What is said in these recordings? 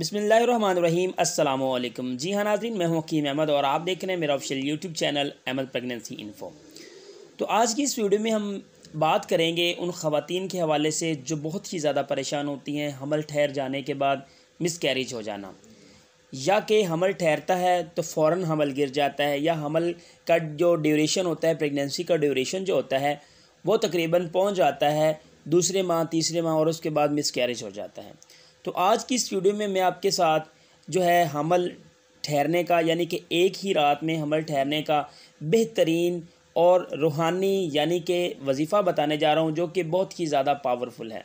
बसमीम अल्लाम जी हाँ नाजरीन मैं हूँ हकीम अहमद और आप देख रहे हैं मेरा official YouTube channel Ahmad pregnancy info तो आज की इस वीडियो में हम बात करेंगे उन ख़वान के हवाले से जो बहुत ही ज़्यादा परेशान होती हैं हमल ठहर जाने के बाद मिस कैरिज हो जाना या कि हमल ठहरता है तो फ़ौर हमल गिर जाता है या हमल का जो ड्यूरेशन होता है प्रेगनेंसी का ड्यूरेशन जो होता है वो तकरीबन पहुँच जाता है दूसरे माह तीसरे माह और उसके बाद मिस कैरेज हो जाता है तो आज की इस वीडियो में मैं आपके साथ जो है हमल ठहरने का यानी कि एक ही रात में हमल ठहरने का बेहतरीन और रूहानी यानी कि वजीफ़ा बताने जा रहा हूँ जो कि बहुत ही ज़्यादा पावरफुल है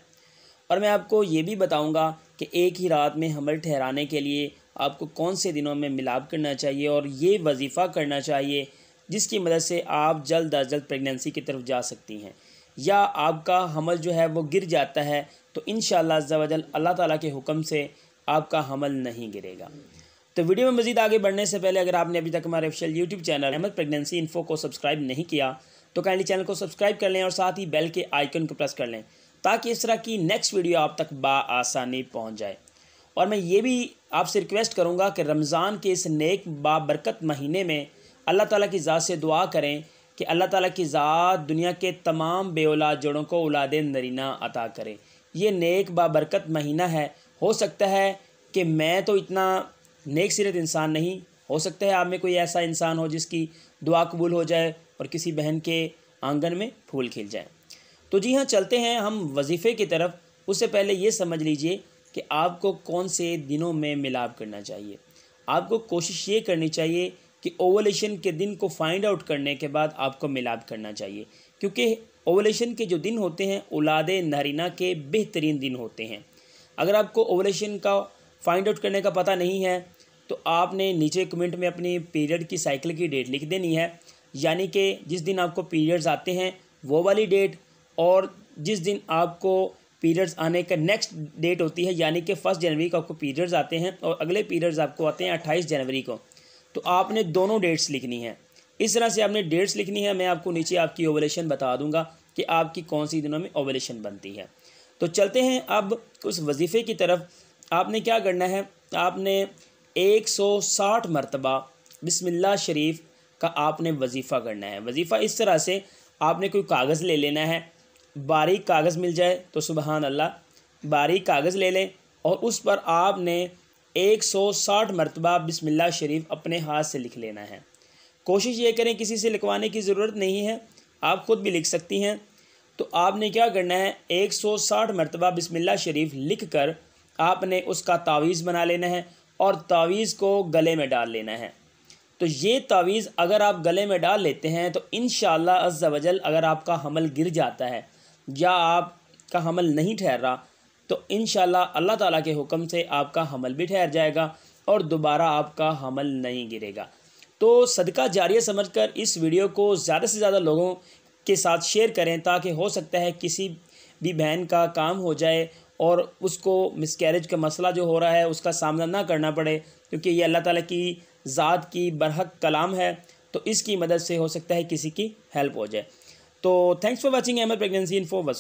और मैं आपको ये भी बताऊँगा कि एक ही रात में हमल ठहराने के लिए आपको कौन से दिनों में मिलाप करना चाहिए और ये वजीफ़ा करना चाहिए जिसकी मदद से आप जल्द अज जल्द प्रेगनेंसी की तरफ जा सकती हैं या आपका हमल जो है वो गिर जाता है तो इन शजल अल्लाह ताला के हुक्म से आपका हमल नहीं गिरेगा तो वीडियो में मज़ीद आगे बढ़ने से पहले अगर आपने अभी तक हमारे official YouTube channel Ahmad pregnancy info को सब्सक्राइब नहीं किया तो काइंडली चैनल को सब्सक्राइब कर लें और साथ ही बेल के आइकन को प्रेस कर लें ताकि इस तरह की नेक्स्ट वीडियो आप तक बासानी पहुँच जाए और मैं ये भी आपसे रिक्वेस्ट करूँगा कि रमज़ान के इस नेक बाबरकत महीने में अल्लाह ताली की ज़ात से दुआ करें कि अल्लाह ताला की ज़ात दुनिया के तमाम औलाद जोड़ों को औलाद नरीना अता करे ये नेक बाबरकत महीना है हो सकता है कि मैं तो इतना नेक सीरत इंसान नहीं हो सकता है आप में कोई ऐसा इंसान हो जिसकी दुआ कबूल हो जाए और किसी बहन के आंगन में फूल खिल जाए तो जी हाँ चलते हैं हम वजीफ़े की तरफ उससे पहले ये समझ लीजिए कि आपको कौन से दिनों में मिलाप करना चाहिए आपको कोशिश ये करनी चाहिए कि ओवलेशन के दिन को फाइंड आउट करने के बाद आपको मिलाप करना चाहिए क्योंकि ओवलेशन के जो दिन होते हैं उलाद नहरीना के बेहतरीन दिन होते हैं अगर आपको ओवलेशन का फाइंड आउट करने का पता नहीं है तो आपने नीचे कमेंट में अपनी पीरियड की साइकिल की डेट लिख देनी है यानी कि जिस दिन आपको पीरियड्स आते हैं वो वाली डेट और जिस दिन आपको पीरियड्स आने का नेक्स्ट डेट होती है यानी कि फर्स्ट जनवरी को आपको पीरियड्स आते हैं और अगले पीरियड्स आपको आते हैं अट्ठाईस जनवरी को तो आपने दोनों डेट्स लिखनी है इस तरह से आपने डेट्स लिखनी है मैं आपको नीचे आपकी ओवलेशन बता दूंगा कि आपकी कौन सी दिनों में ओवलेशन बनती है तो चलते हैं अब उस वजीफ़े की तरफ आपने क्या करना है आपने 160 मरतबा बिस्मिल्लाह शरीफ का आपने वजीफ़ा करना है वजीफ़ा इस तरह से आपने कोई कागज़ ले लेना है बारीक कागज़ मिल जाए तो सुबहान अल्लाह बारीक कागज़ ले लें और उस पर आपने एक सौ साठ मरतबा बिसमिल्ला शरीफ अपने हाथ से लिख लेना है कोशिश ये करें किसी से लिखवाने की ज़रूरत नहीं है आप ख़ुद भी लिख सकती हैं तो आपने क्या करना है एक सौ साठ मरतबा बिसमिल्ला शरीफ लिख कर आपने उसका तावीज़ बना लेना है और तावीज़ को गले में डाल लेना है तो ये तावीज़ अगर आप गले में डाल लेते हैं तो इन शजल अगर आपका हमल गिर जाता है या आपका हमल नहीं ठहर रहा तो इन अल्लाह ताला के हुक्म से आपका हमल भी ठहर जाएगा और दोबारा आपका हमल नहीं गिरेगा तो सदका जारिया समझकर इस वीडियो को ज़्यादा से ज़्यादा लोगों के साथ शेयर करें ताकि हो सकता है किसी भी बहन का काम हो जाए और उसको मिसकैरेज का मसला जो हो रहा है उसका सामना ना करना पड़े क्योंकि ये अल्लाह ताला की ज़ात की बरहक कलाम है तो इसकी मदद से हो सकता है किसी की हेल्प हो जाए तो थैंक्स फॉर वॉचिंग एमर प्रेगनेंसी इन फॉर